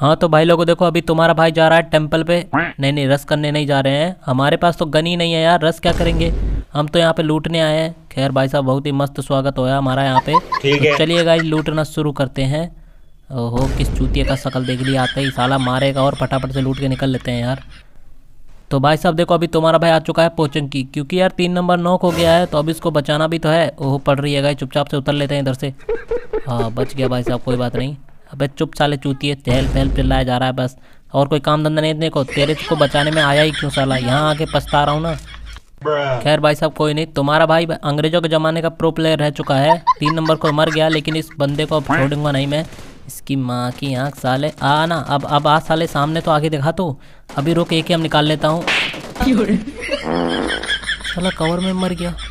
हाँ तो भाई लोगों देखो अभी तुम्हारा भाई जा रहा है टेम्पल पे नहीं नहीं रस करने नहीं जा रहे हैं हमारे पास तो गन ही नहीं है यार रस क्या करेंगे हम तो यहाँ पे लूटने आए हैं खैर भाई साहब बहुत ही मस्त स्वागत होया हमारा यहाँ पे तो चलिए गाई लूटना शुरू करते हैं ओहो किस चूतिया का शकल देख लिया आते ही साला मारेगा और फटाफट से लूट के निकल लेते हैं यार तो भाई साहब देखो अभी तुम्हारा भाई आ चुका है पोचंग की क्योंकि यार तीन नंबर नोक हो गया है तो अभी इसको बचाना भी तो है ओहो पड़ रही है गाय चुपचाप से उतर लेते हैं इधर से हाँ बच गया भाई साहब कोई बात नहीं अबे चुप साले चूती है चहल पहल चिल्लाया जा रहा है बस और कोई काम धंधा नहीं देखो तेरे को बचाने में आया ही क्यों साला यहाँ आके पछता रहा हूँ ना खैर भाई साहब कोई नहीं तुम्हारा भाई अंग्रेजों के ज़माने का प्रो प्लेयर रह चुका है तीन नंबर को मर गया लेकिन इस बंदे को अब छोड़ूंगा नहीं मैं इसकी माँ की आँख साले आ ना अब अब आ साले सामने तो आगे दिखा तो अभी रुक एक ही हम निकाल लेता हूँ चला कवर में मर गया